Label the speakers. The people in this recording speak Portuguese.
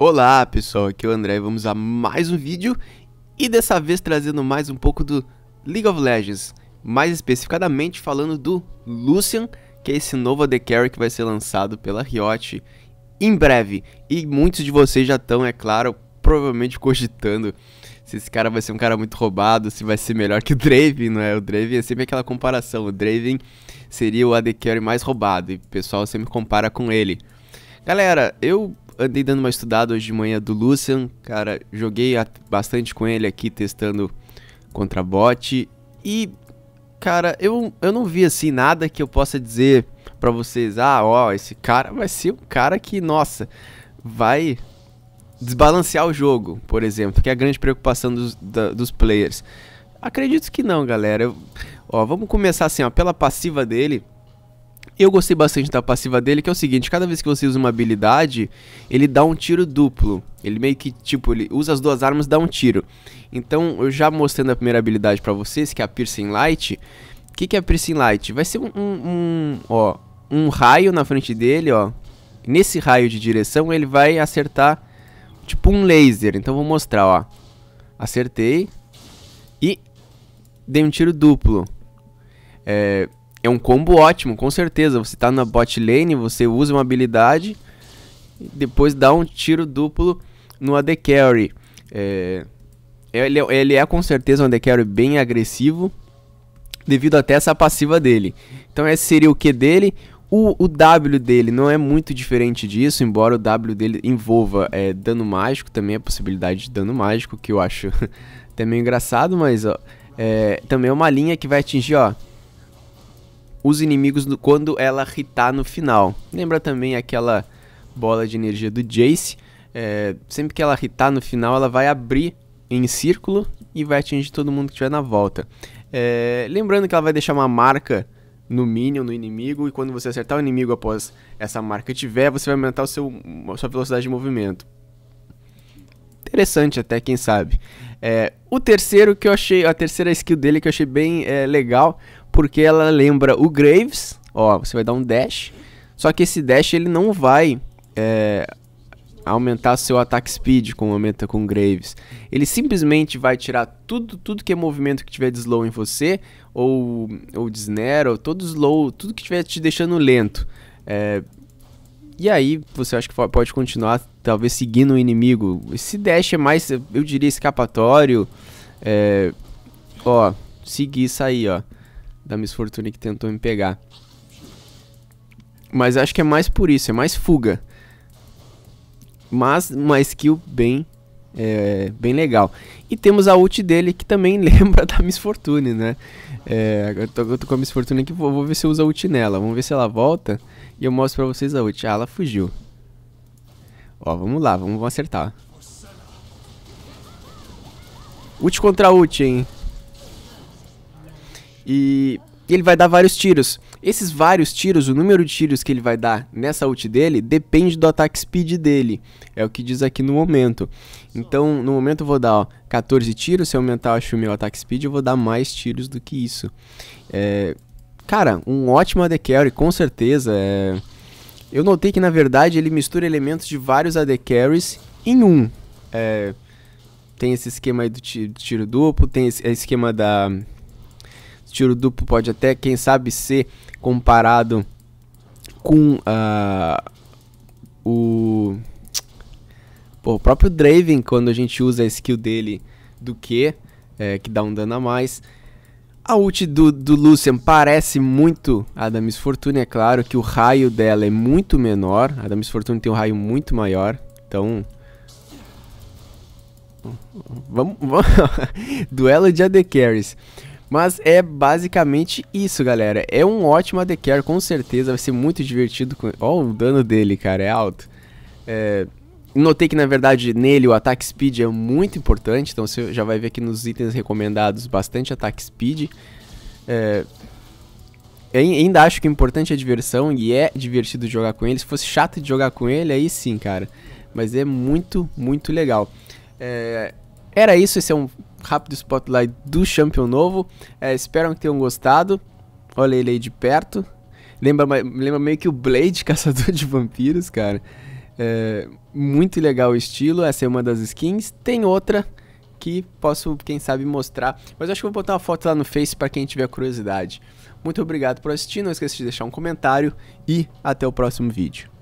Speaker 1: Olá pessoal, aqui é o André e vamos a mais um vídeo e dessa vez trazendo mais um pouco do League of Legends, mais especificadamente falando do Lucian, que é esse novo AD Carry que vai ser lançado pela Riot em breve. E muitos de vocês já estão, é claro, provavelmente cogitando se esse cara vai ser um cara muito roubado, se vai ser melhor que o Draven, não é? O Draven é sempre aquela comparação, o Draven seria o AD Carry mais roubado e o pessoal sempre compara com ele. Galera, eu andei dando uma estudada hoje de manhã do Lucian, cara, joguei bastante com ele aqui testando contra bot e cara, eu, eu não vi assim nada que eu possa dizer para vocês, ah, ó, esse cara vai ser um cara que, nossa, vai desbalancear o jogo, por exemplo, que é a grande preocupação dos, da, dos players. Acredito que não, galera. Eu, ó, vamos começar assim, ó, pela passiva dele, eu gostei bastante da passiva dele, que é o seguinte, cada vez que você usa uma habilidade, ele dá um tiro duplo. Ele meio que, tipo, ele usa as duas armas e dá um tiro. Então, eu já mostrando a primeira habilidade para vocês, que é a Piercing Light. O que, que é a Piercing Light? Vai ser um, um, ó, um raio na frente dele, ó. Nesse raio de direção, ele vai acertar, tipo, um laser. Então, vou mostrar, ó. Acertei. E dei um tiro duplo. É, é um combo ótimo, com certeza. Você tá na bot lane, você usa uma habilidade, depois dá um tiro duplo no AD Carry. É, é ele, é, ele, é com certeza um AD Carry bem agressivo, devido até essa passiva dele. Então esse seria o Q dele. O, o W dele não é muito diferente disso, embora o W dele envolva é, dano mágico, também a possibilidade de dano mágico, que eu acho até meio engraçado, mas ó, é, também é uma linha que vai atingir, ó, os inimigos do, quando ela hitar no final. Lembra também aquela bola de energia do Jace. É, sempre que ela hitar no final, ela vai abrir em círculo e vai atingir todo mundo que estiver na volta. É, lembrando que ela vai deixar uma marca no minion, no inimigo, e quando você acertar o inimigo após essa marca tiver, você vai aumentar o seu, a sua velocidade de movimento interessante até, quem sabe. É, o terceiro que eu achei, a terceira skill dele que eu achei bem é, legal, porque ela lembra o Graves, ó, você vai dar um dash, só que esse dash ele não vai é, aumentar seu ataque speed como aumenta com Graves. Ele simplesmente vai tirar tudo, tudo que é movimento que tiver de slow em você, ou, ou de snare, ou todo slow, tudo que tiver te deixando lento. É, e aí, você acha que pode continuar, talvez, seguindo o inimigo. Esse dash é mais, eu diria, escapatório. É, ó, segui isso aí, ó. Da Miss que tentou me pegar. Mas acho que é mais por isso, é mais fuga. Mas uma skill bem, é, bem legal. E temos a ult dele, que também lembra da Miss Fortune, né? É, eu, tô, eu tô com a Miss Fortune aqui, vou, vou ver se eu uso a ult nela. Vamos ver se ela volta. E eu mostro pra vocês a ult. Ah, ela fugiu. Ó, vamos lá, vamos, acertar. Ult contra ult, hein? E ele vai dar vários tiros. Esses vários tiros, o número de tiros que ele vai dar nessa ult dele, depende do ataque speed dele. É o que diz aqui no momento. Então, no momento eu vou dar ó, 14 tiros. Se eu aumentar acho, o meu ataque speed, eu vou dar mais tiros do que isso. É, Cara, um ótimo AD Carry, com certeza. É... Eu notei que, na verdade, ele mistura elementos de vários AD Carries em um. É... Tem esse esquema aí do tiro duplo, tem esse é, esquema da... Tiro duplo pode até, quem sabe, ser comparado com uh, o... Pô, o próprio Draven, quando a gente usa a skill dele do Q, é, que dá um dano a mais. A ult do, do Lucian parece muito a da Miss Fortune, é claro que o raio dela é muito menor. A da Miss Fortune tem um raio muito maior, então... Vamos... vamos... Duelo de AD Carries. Mas é basicamente isso, galera. É um ótimo AD Carry, com certeza. Vai ser muito divertido. Com... Ó o dano dele, cara, é alto. É... Notei que, na verdade, nele o ataque speed é muito importante, então você já vai ver aqui nos itens recomendados bastante ataque speed. É... ainda acho que o importante é a diversão e é divertido jogar com ele. Se fosse chato de jogar com ele, aí sim, cara. Mas é muito, muito legal. É... Era isso, esse é um rápido spotlight do Champion novo. É, espero que tenham gostado. Olha ele aí de perto. Lembra, lembra meio que o Blade, caçador de vampiros, cara. É, muito legal o estilo, essa é uma das skins. Tem outra que posso, quem sabe, mostrar. Mas acho que vou botar uma foto lá no Face para quem tiver curiosidade. Muito obrigado por assistir, não esqueça de deixar um comentário e até o próximo vídeo.